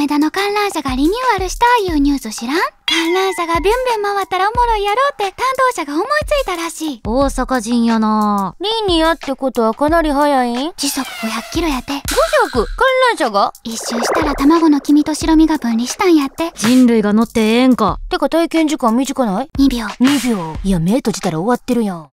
メダの観覧車がリニューアルしたいうニュース知らん観覧車がビュンビュン回ったらおもろいやろうって担当者が思いついたらしい。大阪人やなリニアってことはかなり早い時速500キロやて。500? 観覧車が一周したら卵の黄身と白身が分離したんやって。人類が乗ってええんか。てか体験時間短ない ?2 秒。2秒。いや、目閉じたら終わってるやん。